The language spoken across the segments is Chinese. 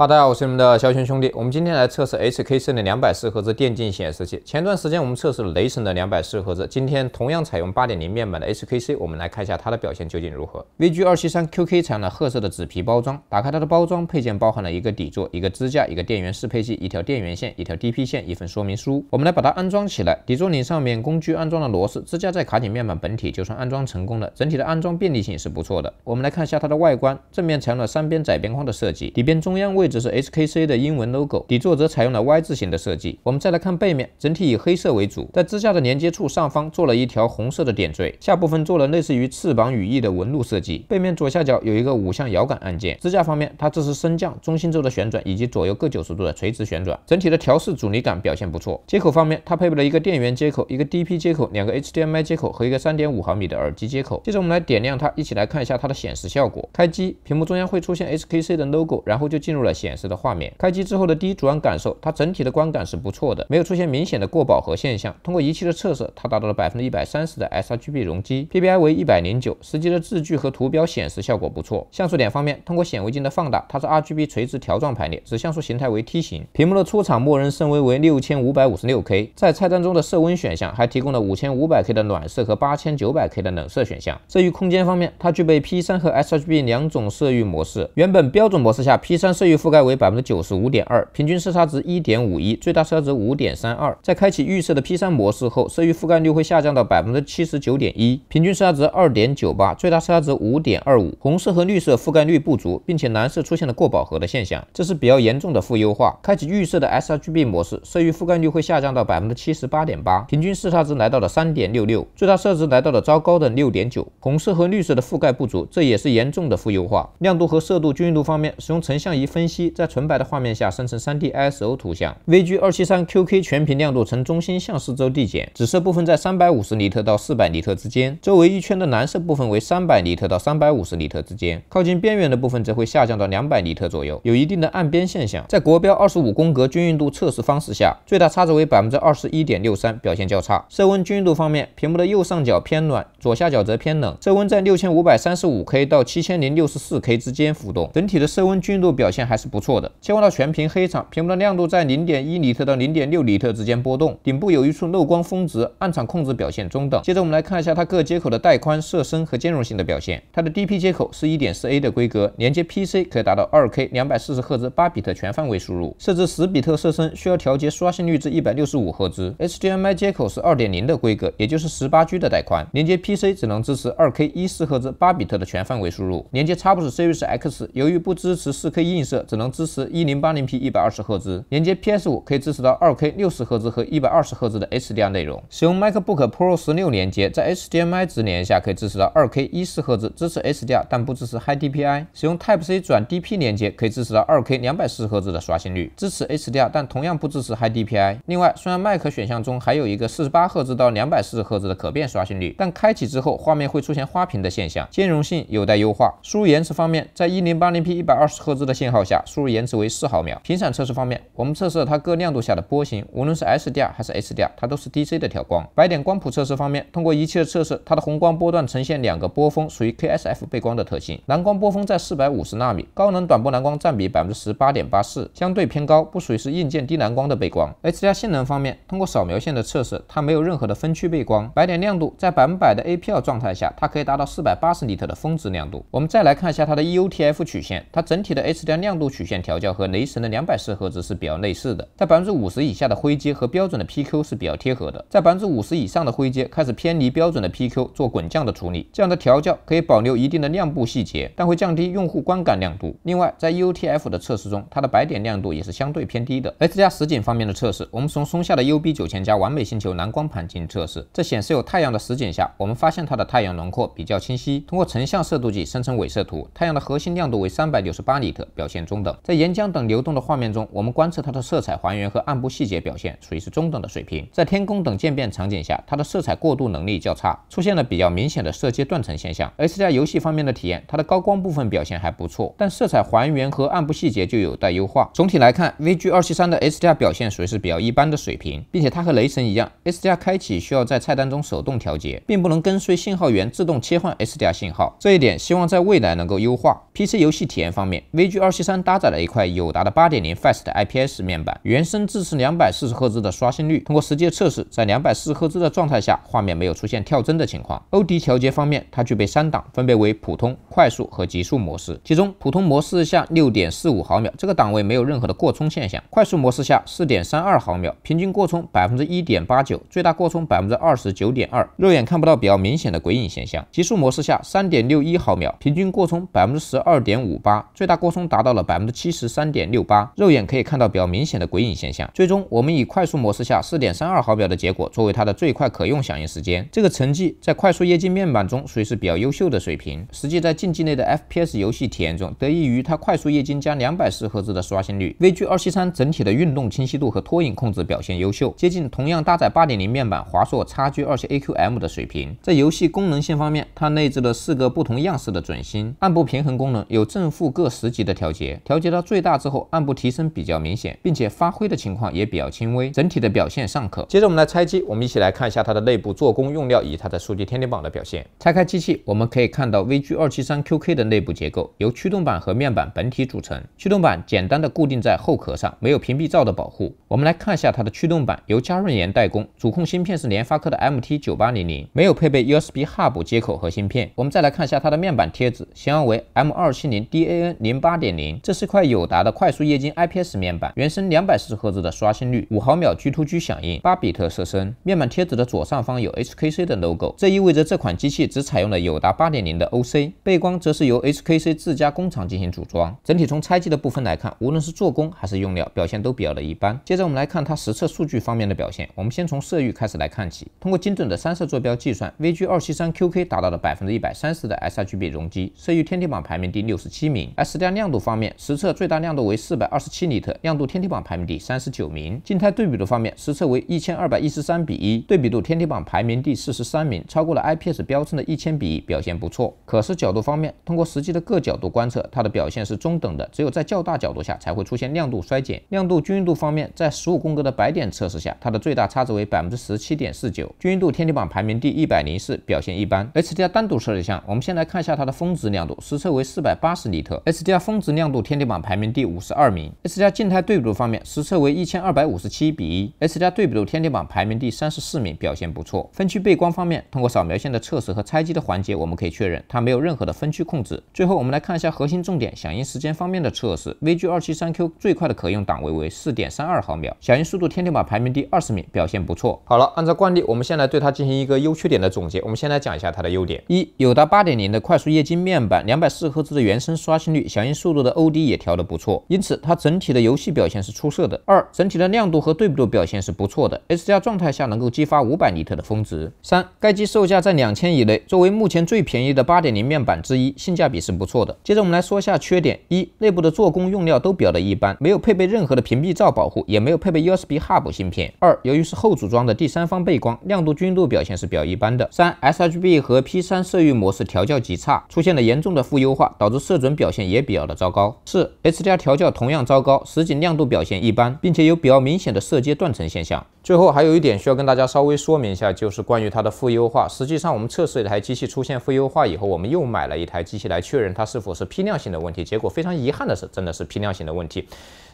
喽，大家，好，我是你们的肖轩兄弟。我们今天来测试 HKC 的两百四赫兹电竞显示器。前段时间我们测试了雷神的两百四赫兹，今天同样采用八点零面板的 HKC，我们来看一下它的表现究竟如何。VG 二七三 q k 采用了褐色的纸皮包装，打开它的包装，配件包含了一个底座、一个支架、一个电源适配器、一条电源线、一条 DP 线、一份说明书。我们来把它安装起来。底座里上面工具安装了螺丝，支架在卡紧面板本体就算安装成功了。整体的安装便利性是不错的。我们来看一下它的外观，正面采用了三边窄边框的设计，底边中央位。这是 HKC 的英文 logo，底座则采用了 Y 字形的设计。我们再来看背面，整体以黑色为主，在支架的连接处上方做了一条红色的点缀，下部分做了类似于翅膀羽翼的纹路设计。背面左下角有一个五向摇杆按键。支架方面，它支持升降、中心轴的旋转以及左右各九十度的垂直旋转。整体的调试阻尼感表现不错。接口方面，它配备了一个电源接口、一个 DP 接口、两个 HDMI 接口和一个三点五毫米的耳机接口。接着我们来点亮它，一起来看一下它的显示效果。开机，屏幕中央会出现 HKC 的 logo，然后就进入了。显示的画面，开机之后的第一主观感受，它整体的观感是不错的，没有出现明显的过饱和现象。通过仪器的测试，它达到了百分之一百三十的 sRGB 容积，PPI 为一百零九，实际的字距和图标显示效果不错。像素点方面，通过显微镜的放大，它是 RGB 垂直条状排列，指像素形态为梯形。屏幕的出厂默认色温为六千五百五十六 K，在菜单中的色温选项还提供了五千五百 K 的暖色和八千九百 K 的冷色选项。至于空间方面，它具备 P3 和 sRGB 两种色域模式。原本标准模式下，P3 色域。覆盖为百分之九十五点二，平均色差值一点五一，最大色差值五点三二。在开启预设的 P3 模式后，色域覆盖率会下降到百分之七十九点一，平均色差值二点九八，最大色差值五点二五。红色和绿色覆盖率不足，并且蓝色出现了过饱和的现象，这是比较严重的负优化。开启预设的 sRGB 模式，色域覆盖率会下降到百分之七十八点八，平均色差值来到了三点六六，最大色值来到了糟糕的六点九。红色和绿色的覆盖不足，这也是严重的负优化。亮度和色度均匀度方面，使用成像仪分析。在纯白的画面下生成 3D ISO 图像，VG 二七三 QK 全屏亮度呈中心向四周递减，紫色部分在三百五十尼特到四百尼特之间，周围一圈的蓝色部分为三百尼特到三百五十尼特之间，靠近边缘的部分则会下降到两百尼特左右，有一定的暗边现象。在国标二十五宫格均匀度测试方式下，最大差值为百分之二十一点六三，表现较差。色温均匀度方面，屏幕的右上角偏暖，左下角则偏冷，色温在六千五百三十五 K 到七千零六十四 K 之间浮动，整体的色温均匀度表现还是。不错的，切换到全屏黑场，屏幕的亮度在零点一尼特到零点六尼特之间波动，顶部有一处漏光峰值，暗场控制表现中等。接着我们来看一下它各接口的带宽、色深和兼容性的表现。它的 DP 接口是一点四 A 的规格，连接 PC 可以达到二 K 两百四十赫兹八比特全范围输入，设置十比特色深需要调节刷新率至一百六十五赫兹。HDMI 接口是二点零的规格，也就是十八 G 的带宽，连接 PC 只能支持二 K 一四赫兹八比特的全范围输入，连接 s 不 r i e s X，由于不支持四 K 映射。只能支持一零八零 p 一百二十赫兹。连接 PS 五可以支持到二 K 六十赫兹和一百二十赫兹的 HDR 内容。使用 MacBook Pro 十六连接，在 HDMI 直连下可以支持到二 K 一4赫兹，支持 HDR，但不支持 HiDPI。使用 Type C 转 DP 连接可以支持到二 K 两百四十赫兹的刷新率，支持 HDR，但同样不支持 HiDPI。另外，虽然麦克选项中还有一个四十八赫兹到两百四十赫兹的可变刷新率，但开启之后画面会出现花屏的现象，兼容性有待优化。输入延迟方面，在一零八零 p 一百二十赫兹的信号下。输入延迟为四毫秒。频闪测试方面，我们测试了它各亮度下的波形，无论是 SDR 还是 HDR，它都是 DC 的调光。白点光谱测试方面，通过仪器的测试，它的红光波段呈现两个波峰，属于 KSF 背光的特性。蓝光波峰在四百五十纳米，高能短波蓝光占比百分之十八点八四，相对偏高，不属于是硬件低蓝光的背光。HDR 性能方面，通过扫描线的测试，它没有任何的分区背光。白点亮度在百分百的 APL 状态下，它可以达到四百八十尼特的峰值亮度。我们再来看一下它的 EOTF 曲线，它整体的 HDR 亮度。曲线调教和雷神的两百四赫兹是比较类似的，在百分之五十以下的灰阶和标准的 P Q 是比较贴合的，在百分之五十以上的灰阶开始偏离标准的 P Q 做滚降的处理，这样的调教可以保留一定的亮部细节，但会降低用户观感亮度。另外，在 U T F 的测试中，它的白点亮度也是相对偏低的。S 加实景方面的测试，我们从松下的 U B 九千加完美星球蓝光盘进行测试，在显示有太阳的实景下，我们发现它的太阳轮廓比较清晰。通过成像色度计生成伪色图，太阳的核心亮度为三百九十八尼特，表现中。等在岩浆等流动的画面中，我们观测它的色彩还原和暗部细节表现属于是中等的水平。在天空等渐变场景下，它的色彩过渡能力较差，出现了比较明显的色阶断层现象。SDR 游戏方面的体验，它的高光部分表现还不错，但色彩还原和暗部细节就有待优化。总体来看，VG273 的 HDR 表现属于是比较一般的水平，并且它和雷神一样，HDR 开启需要在菜单中手动调节，并不能跟随信号源自动切换 HDR 信号。这一点希望在未来能够优化。PC 游戏体验方面，VG273。搭载了一块友达的八点零 Fast IPS 面板，原生支持两百四十赫兹的刷新率。通过实际测试，在两百四十赫兹的状态下，画面没有出现跳帧的情况。欧迪调节方面，它具备三档，分别为普通、快速和极速模式。其中，普通模式下六点四五毫秒这个档位没有任何的过冲现象；快速模式下四点三二毫秒，平均过冲百分之一点八九，最大过冲百分之二十九点二，肉眼看不到比较明显的鬼影现象。极速模式下三点六一毫秒，平均过冲百分之十二点五八，最大过冲达到了百。百分之七十三点六八，肉眼可以看到比较明显的鬼影现象。最终，我们以快速模式下四点三二毫秒的结果作为它的最快可用响应时间。这个成绩在快速液晶面板中属于是比较优秀的水平。实际在竞技类的 FPS 游戏体验中，得益于它快速液晶加两百十赫兹的刷新率，v g 二七三整体的运动清晰度和拖影控制表现优秀，接近同样搭载八点零面板华硕 XG 二七 AQM 的水平。在游戏功能性方面，它内置了四个不同样式的准星，暗部平衡功能有正负各十级的调节。调节到最大之后，暗部提升比较明显，并且发灰的情况也比较轻微，整体的表现尚可。接着我们来拆机，我们一起来看一下它的内部做工用料以及它的数据天梯榜的表现。拆开机器，我们可以看到 V G 二七三 Q K 的内部结构由驱动板和面板本体组成。驱动板简单的固定在后壳上，没有屏蔽罩的保护。我们来看一下它的驱动板，由嘉润源代工，主控芯片是联发科的 M T 九八零零，没有配备 U S B Hub 接口和芯片。我们再来看一下它的面板贴纸，型号为 M 二七零 D A N 零八点零，这。是块友达的快速液晶 IPS 面板，原生两百四十赫兹的刷新率，五毫秒 GTOG 响应，八比特色深。面板贴纸的左上方有 HKC 的 logo，这意味着这款机器只采用了友达八点零的 OC，背光则是由 HKC 自家工厂进行组装。整体从拆机的部分来看，无论是做工还是用料，表现都比较的一般。接着我们来看它实测数据方面的表现，我们先从色域开始来看起。通过精准的三色坐标计算，VG273QK 达到了百分之一百三十的 sRGB 容积，色域天地榜排名第六十七名。而实际亮度方面，实测最大亮度为四百二十七尼特，亮度天梯榜排名第三十九名。静态对比度方面，实测为一千二百一十三比一，对比度天梯榜排名第四十三名，超过了 IPS 标称的一千比一，表现不错。可视角度方面，通过实际的各角度观测，它的表现是中等的，只有在较大角度下才会出现亮度衰减。亮度均匀度方面，在十五宫格的白点测试下，它的最大差值为百分之十七点四九，均匀度天梯榜排名第一百零四，表现一般。HDR 单独测试项，我们先来看一下它的峰值亮度，实测为四百八十尼特。HDR 峰值亮度。天地榜排名第五十二名。S 加静态对比度方面，实测为一千二百五十七比一。S 加对比度天地榜排名第三十四名，表现不错。分区背光方面，通过扫描线的测试和拆机的环节，我们可以确认它没有任何的分区控制。最后，我们来看一下核心重点响应时间方面的测试。VG 二七三 Q 最快的可用档位为四点三二毫秒，响应速度天地榜排名第二十名，表现不错。好了，按照惯例，我们先来对它进行一个优缺点的总结。我们先来讲一下它的优点：一，有达八点零的快速液晶面板，两百四赫兹的原生刷新率，响应速度的 OD。也调得不错，因此它整体的游戏表现是出色的。二，整体的亮度和对比度表现是不错的，HDR 状态下能够激发五百尼特的峰值。三，该机售价在两千以内，作为目前最便宜的八点零面板之一，性价比是不错的。接着我们来说一下缺点：一，内部的做工用料都比较的一般，没有配备任何的屏蔽罩保护，也没有配备 USB Hub 芯片。二，由于是后组装的第三方背光，亮度均度表现是比较一般的。三，sRGB 和 P3 色域模式调教极差，出现了严重的负优化，导致色准表现也比较的糟糕。四 HDR 调教同样糟糕，实景亮度表现一般，并且有比较明显的色阶断层现象。最后还有一点需要跟大家稍微说明一下，就是关于它的负优化。实际上，我们测试一台机器出现负优化以后，我们又买了一台机器来确认它是否是批量性的问题。结果非常遗憾的是，真的是批量性的问题。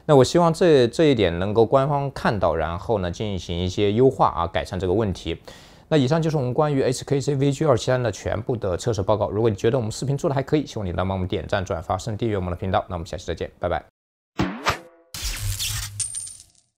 那我希望这这一点能够官方看到，然后呢进行一些优化啊，改善这个问题。那以上就是我们关于 HKC VG273 的全部的测试报告。如果你觉得我们视频做的还可以，希望你能帮我们点赞、转发、甚至订阅我们的频道。那我们下期再见，拜拜。